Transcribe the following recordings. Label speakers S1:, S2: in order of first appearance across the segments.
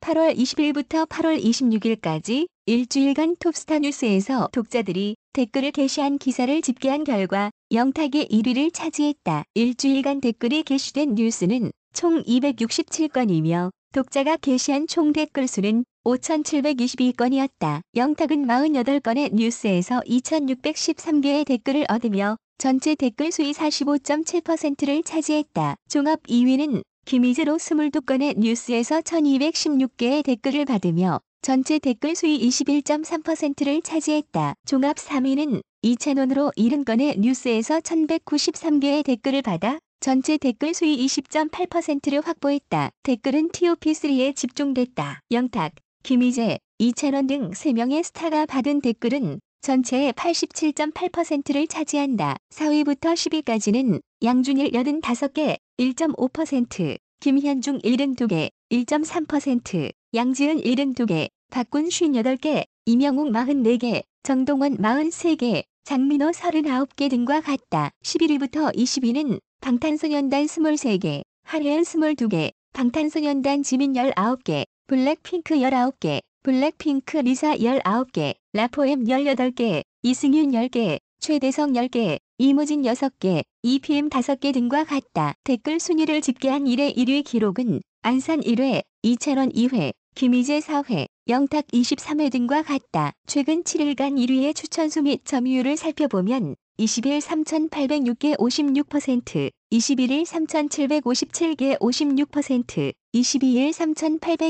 S1: 8월 20일부터 8월 26일까지 일주일간 톱스타 뉴스에서 독자들이 댓글을 게시한 기사를 집계한 결과 영탁의 1위를 차지했다. 일주일간 댓글이 게시된 뉴스는 총 267건이며 독자가 게시한 총 댓글 수는 5,722건이었다. 영탁은 48건의 뉴스에서 2,613개의 댓글을 얻으며 전체 댓글 수의 45.7%를 차지했다. 종합 2위는 김희재로 22건의 뉴스에서 1216개의 댓글을 받으며 전체 댓글 수위 21.3%를 차지했다. 종합 3위는 이찬원으로 70건의 뉴스에서 1193개의 댓글을 받아 전체 댓글 수위 20.8%를 확보했다. 댓글은 TOP3에 집중됐다. 영탁, 김희재, 이찬원 등 3명의 스타가 받은 댓글은 전체의 87.8%를 차지한다. 4위부터 10위까지는 양준일 85개 1.5%, 김현중 72개 1.3%, 양지은 72개, 박군 58개, 이명웅 44개, 정동원 43개, 장민호 39개 등과 같다. 11위부터 20위는 방탄소년단 23개, 하혜연 22개, 방탄소년단 지민 19개, 블랙핑크 19개, 블랙핑크 리사 19개, 라포엠 18개, 이승윤 10개, 최대성 10개, 이모진 6개, EPM 5개 등과 같다. 댓글 순위를 집계한 1회 1위 기록은 안산 1회, 이채원 2회, 김희재 4회, 영탁 23회 등과 같다. 최근 7일간 1위의 추천수 및 점유율을 살펴보면 2 0일 3,806개 56%, 21일 3,757개 56%, 22일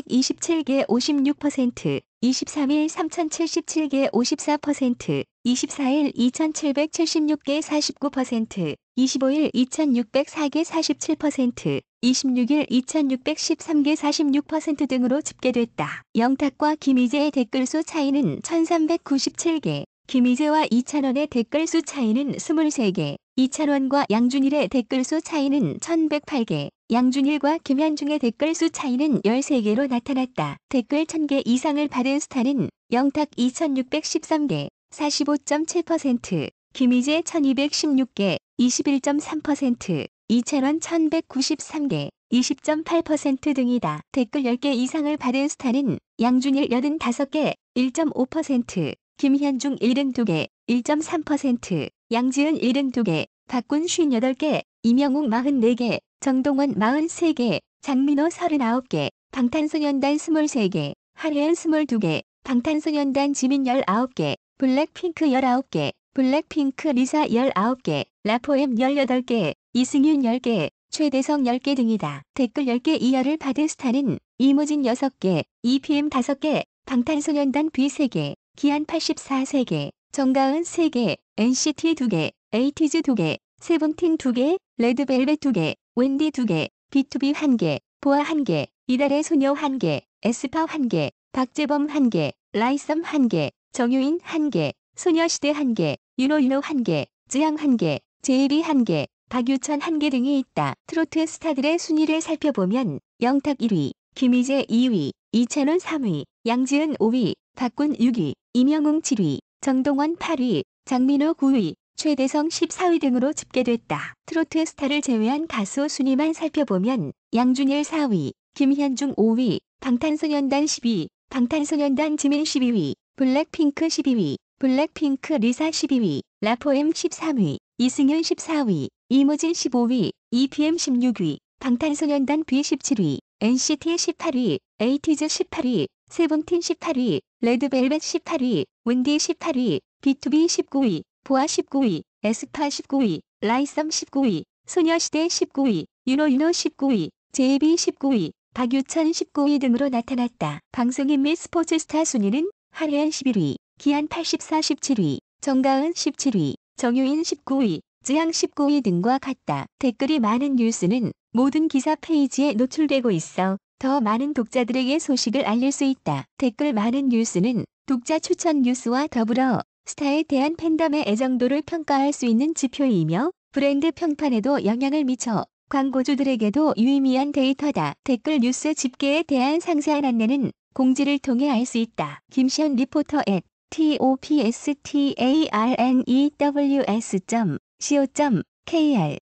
S1: 3,827개 56%, 23일 3077개 54%, 24일 2776개 49%, 25일 2604개 47%, 26일 2613개 46% 등으로 집계됐다. 영탁과 김희재의 댓글수 차이는 1397개, 김희재와 이찬원의 댓글수 차이는 23개, 이찬원과 양준일의 댓글수 차이는 1108개, 양준일과 김현중의 댓글 수 차이는 13개로 나타났다. 댓글 1000개 이상을 받은 스타는 영탁 2613개, 45.7%, 김희재 1216개, 21.3%, 이채원 1193개, 20.8% 등이다. 댓글 10개 이상을 받은 스타는 양준일 85개, 1.5%, 김현중 72개, 1.3%, 양지은 72개, 박군 58개, 이명웅 44개, 정동원 43개, 장민호 39개, 방탄소년단 23개, 하혜연 22개, 방탄소년단 지민 19개, 블랙핑크 19개, 블랙핑크 리사 19개, 라포엠 18개, 이승윤 10개, 최대성 10개 등이다. 댓글 10개 이하를 받은 스타는 이무진 6개, EPM 5개, 방탄소년단 B 3개, 기안 84 3개, 정가은 3개, NCT 2개, 에이티즈 2개, 세븐틴 2개, 레드벨벳 2개, 웬디 2개, B2B 1개, 보아 1개, 이달의 소녀 1개, 에스파 1개, 박재범 1개, 라이썸 1개, 정유인 1개, 소녀시대 1개, 유로유로 1개, 쯔양 1개, 제이비 1개, 박유천 1개 등이 있다. 트로트 스타들의 순위를 살펴보면 영탁 1위, 김희재 2위, 이찬원 3위, 양지은 5위, 박군 6위, 임영웅 7위, 정동원 8위, 장민호 9위, 최대성 14위 등으로 집계됐다. 트로트 스타를 제외한 가수 순위만 살펴보면 양준일 4위, 김현중 5위, 방탄소년단 10위, 방탄소년단 지민 12위, 블랙핑크 12위, 블랙핑크 리사 12위, 라포엠 13위, 이승윤 14위, 이무진 15위, EPM 16위, 방탄소년단 B 17위, NCT 18위, 에이티즈 18위, 세븐틴 18위, 레드벨벳 18위, 윈디 18위, B2B 19위, 보아 19위, 에스파 19위, 라이썸 19위, 소녀시대 19위, 유노유노 19위, 제이비 19위, 박유찬 19위 등으로 나타났다. 방송인 및 스포츠 스타 순위는 한혜연 11위, 기안 84 17위, 정가은 17위, 정유인 19위, 지향 19위 등과 같다. 댓글이 많은 뉴스는 모든 기사 페이지에 노출되고 있어 더 많은 독자들에게 소식을 알릴 수 있다. 댓글 많은 뉴스는 독자 추천 뉴스와 더불어 스타에 대한 팬덤의 애정도를 평가할 수 있는 지표이며 브랜드 평판에도 영향을 미쳐 광고주들에게도 유의미한 데이터다. 댓글 뉴스 집계에 대한 상세한 안내는 공지를 통해 알 수 있다. 김시현 리포터 앱 topstarnews.co.kr